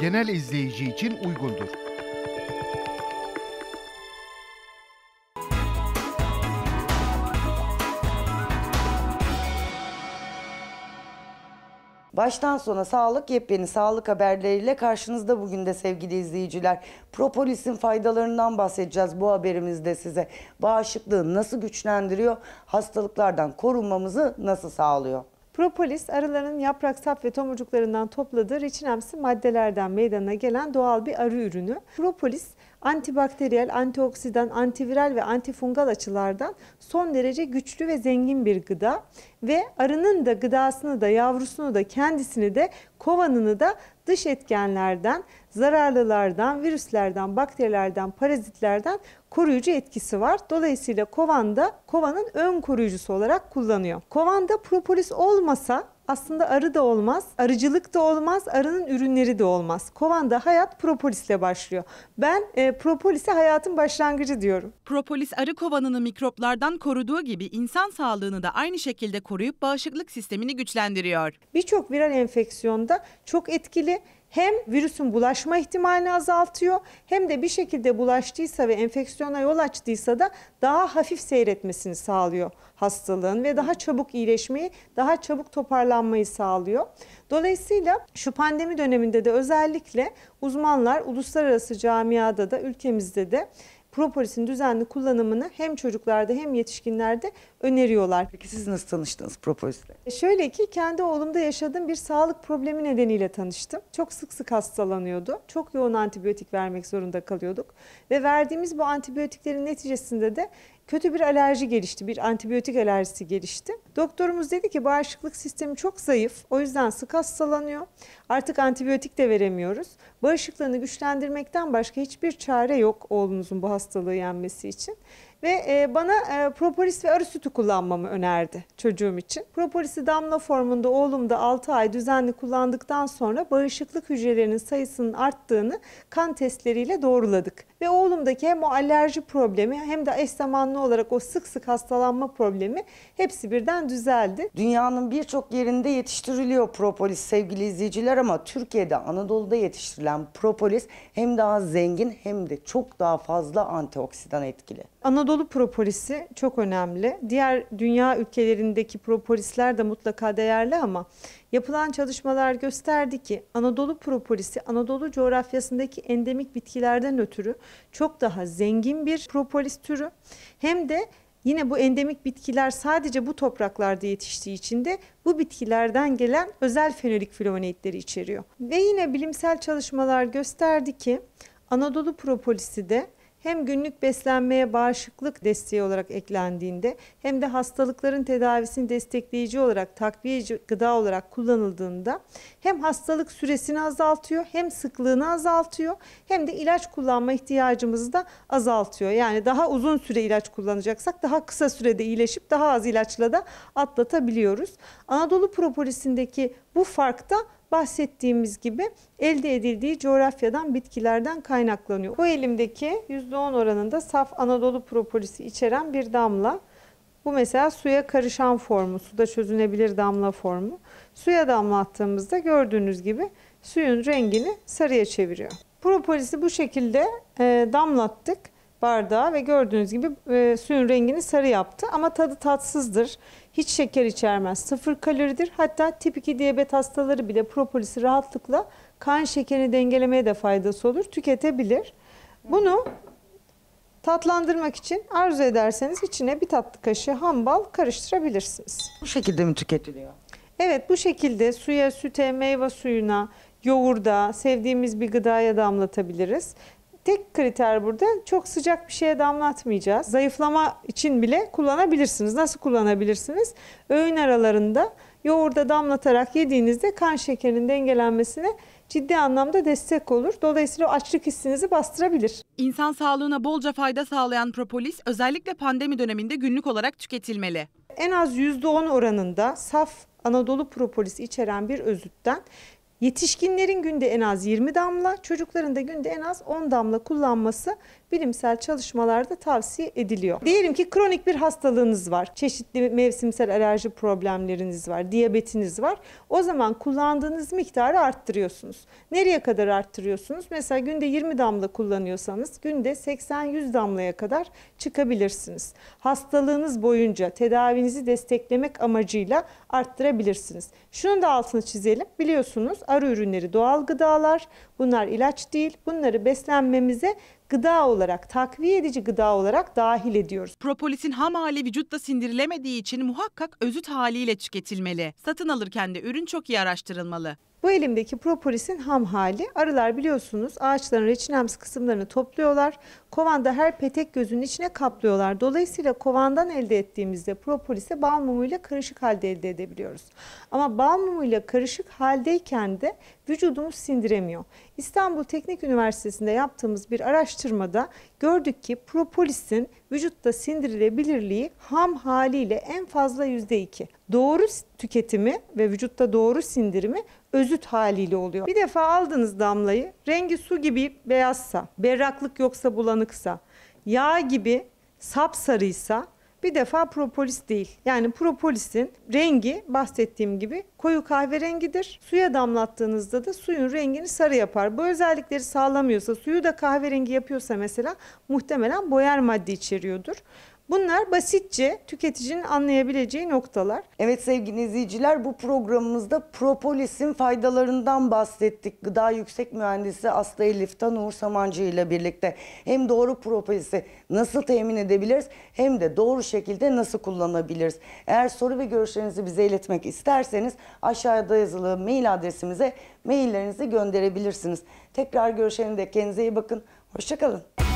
genel izleyici için uygundur. Baştan sona sağlık yepyeni sağlık haberleriyle karşınızda bugün de sevgili izleyiciler. Propolis'in faydalarından bahsedeceğiz bu haberimizde size. Bağışıklığı nasıl güçlendiriyor, hastalıklardan korunmamızı nasıl sağlıyor? Propolis arıların yaprak sap ve tomurcuklarından topladığı reçinemsi maddelerden meydana gelen doğal bir arı ürünü. Propolis antibakteriyel, antioksidan, antiviral ve antifungal açılardan son derece güçlü ve zengin bir gıda ve arının da gıdasını da yavrusunu da kendisini de kovanını da dış etkenlerden, zararlılardan, virüslerden, bakterilerden, parazitlerden koruyucu etkisi var. Dolayısıyla kovan da kovanın ön koruyucusu olarak kullanıyor. Kovanda propolis olmasa aslında arı da olmaz, arıcılık da olmaz, arının ürünleri de olmaz. Kovanda hayat propolisle başlıyor. Ben e, propolise hayatın başlangıcı diyorum. Propolis arı kovanını mikroplardan koruduğu gibi insan sağlığını da aynı şekilde koruyup bağışıklık sistemini güçlendiriyor. Birçok viral enfeksiyonda çok etkili hem virüsün bulaşma ihtimalini azaltıyor hem de bir şekilde bulaştıysa ve enfeksiyona yol açtıysa da daha hafif seyretmesini sağlıyor hastalığın ve daha çabuk iyileşmeyi, daha çabuk toparlanmayı sağlıyor. Dolayısıyla şu pandemi döneminde de özellikle uzmanlar uluslararası camiada da ülkemizde de Propolis'in düzenli kullanımını hem çocuklarda hem yetişkinlerde öneriyorlar. Peki siz nasıl tanıştınız Propolis'le? E, şöyle ki kendi oğlumda yaşadığım bir sağlık problemi nedeniyle tanıştım. Çok sık sık hastalanıyordu. Çok yoğun antibiyotik vermek zorunda kalıyorduk. Ve verdiğimiz bu antibiyotiklerin neticesinde de kötü bir alerji gelişti, bir antibiyotik alerjisi gelişti. Doktorumuz dedi ki bağışıklık sistemi çok zayıf, o yüzden sık hastalanıyor. Artık antibiyotik de veremiyoruz. Bağışıklığını güçlendirmekten başka hiçbir çare yok oğlunuzun bu hastalığı hastalığı yenmesi için ve e, bana e, propolis ve arı sütü kullanmamı önerdi çocuğum için. Propolisi damla formunda oğlumda da 6 ay düzenli kullandıktan sonra bağışıklık hücrelerinin sayısının arttığını kan testleriyle doğruladık. Ve oğlumdaki hem o alerji problemi hem de eş zamanlı olarak o sık sık hastalanma problemi hepsi birden düzeldi. Dünyanın birçok yerinde yetiştiriliyor propolis sevgili izleyiciler ama Türkiye'de Anadolu'da yetiştirilen propolis hem daha zengin hem de çok daha fazla antioksidan etkili. Anadolu Anadolu propolisi çok önemli. Diğer dünya ülkelerindeki propolisler de mutlaka değerli ama yapılan çalışmalar gösterdi ki Anadolu propolisi Anadolu coğrafyasındaki endemik bitkilerden ötürü çok daha zengin bir propolis türü. Hem de Yine bu endemik bitkiler sadece bu topraklarda yetiştiği için de bu bitkilerden gelen özel fenolik flavonoidleri içeriyor. Ve yine bilimsel çalışmalar gösterdi ki Anadolu propolisi de hem günlük beslenmeye bağışıklık desteği olarak eklendiğinde hem de hastalıkların tedavisini destekleyici olarak takviye gıda olarak kullanıldığında hem hastalık süresini azaltıyor hem sıklığını azaltıyor hem de ilaç kullanma ihtiyacımızı da azaltıyor. Yani daha uzun süre ilaç kullanacaksak daha kısa sürede iyileşip daha az ilaçla da atlatabiliyoruz. Anadolu propolisindeki bu farkta bahsettiğimiz gibi elde edildiği coğrafyadan bitkilerden kaynaklanıyor. Bu elimdeki %10 oranında saf Anadolu propolisi içeren bir damla. Bu mesela suya karışan formu, suda çözünebilir damla formu. Suya damlattığımızda gördüğünüz gibi suyun rengini sarıya çeviriyor. Propolisi bu şekilde e, damlattık. Bardağı ve gördüğünüz gibi e, suyun rengini sarı yaptı. Ama tadı tatsızdır. Hiç şeker içermez. Sıfır kaloridir. Hatta tip 2 diyabet hastaları bile propolisi rahatlıkla kan şekerini dengelemeye de faydası olur. Tüketebilir. Bunu tatlandırmak için arzu ederseniz içine bir tatlı kaşığı ham bal karıştırabilirsiniz. Bu şekilde mi tüketiliyor? Evet bu şekilde suya, süte, meyve suyuna, yoğurda, sevdiğimiz bir gıdaya damlatabiliriz tek kriter burada çok sıcak bir şeye damlatmayacağız. Zayıflama için bile kullanabilirsiniz. Nasıl kullanabilirsiniz? Öğün aralarında yoğurda damlatarak yediğinizde kan şekerinin dengelenmesine ciddi anlamda destek olur. Dolayısıyla açlık hissinizi bastırabilir. İnsan sağlığına bolca fayda sağlayan propolis özellikle pandemi döneminde günlük olarak tüketilmeli. En az %10 oranında saf Anadolu propolis içeren bir özütten Yetişkinlerin günde en az 20 damla, çocukların da günde en az 10 damla kullanması bilimsel çalışmalarda tavsiye ediliyor. Diyelim ki kronik bir hastalığınız var, çeşitli mevsimsel alerji problemleriniz var, diyabetiniz var. O zaman kullandığınız miktarı arttırıyorsunuz. Nereye kadar arttırıyorsunuz? Mesela günde 20 damla kullanıyorsanız günde 80-100 damlaya kadar çıkabilirsiniz. Hastalığınız boyunca tedavinizi desteklemek amacıyla arttırabilirsiniz. Şunun da altını çizelim. Biliyorsunuz arı ürünleri doğal gıdalar. Bunlar ilaç değil. Bunları beslenmemize gıda olarak, takviye edici gıda olarak dahil ediyoruz. Propolisin ham hali vücutta sindirilemediği için muhakkak özüt haliyle tüketilmeli. Satın alırken de ürün çok iyi araştırılmalı. Bu elimdeki propolisin ham hali. Arılar biliyorsunuz ağaçların reçinemsi kısımlarını topluyorlar. Kovanda her petek gözünün içine kaplıyorlar. Dolayısıyla kovandan elde ettiğimizde propolis'e bal mumuyla karışık halde elde edebiliyoruz. Ama bal mumuyla karışık haldeyken de vücudumuz sindiremiyor. İstanbul Teknik Üniversitesi'nde yaptığımız bir araştırmada gördük ki propolisin vücutta sindirilebilirliği ham haliyle en fazla %2. Doğru tüketimi ve vücutta doğru sindirimi özüt haliyle oluyor. Bir defa aldınız damlayı, rengi su gibi beyazsa, berraklık yoksa bulanıksa, yağ gibi sapsarıysa bir defa propolis değil. Yani propolisin rengi bahsettiğim gibi koyu kahverengidir. Suya damlattığınızda da suyun rengini sarı yapar. Bu özellikleri sağlamıyorsa, suyu da kahverengi yapıyorsa mesela muhtemelen boyar madde içeriyordur. Bunlar basitçe tüketicinin anlayabileceği noktalar. Evet sevgili izleyiciler bu programımızda propolisin faydalarından bahsettik. Gıda Yüksek Mühendisi Aslı Elif Tanur Samancı ile birlikte hem doğru propolisi nasıl temin edebiliriz hem de doğru şekilde nasıl kullanabiliriz? Eğer soru ve görüşlerinizi bize iletmek isterseniz aşağıda yazılı mail adresimize maillerinizi gönderebilirsiniz. Tekrar görüşelim de kendinize iyi bakın. Hoşçakalın.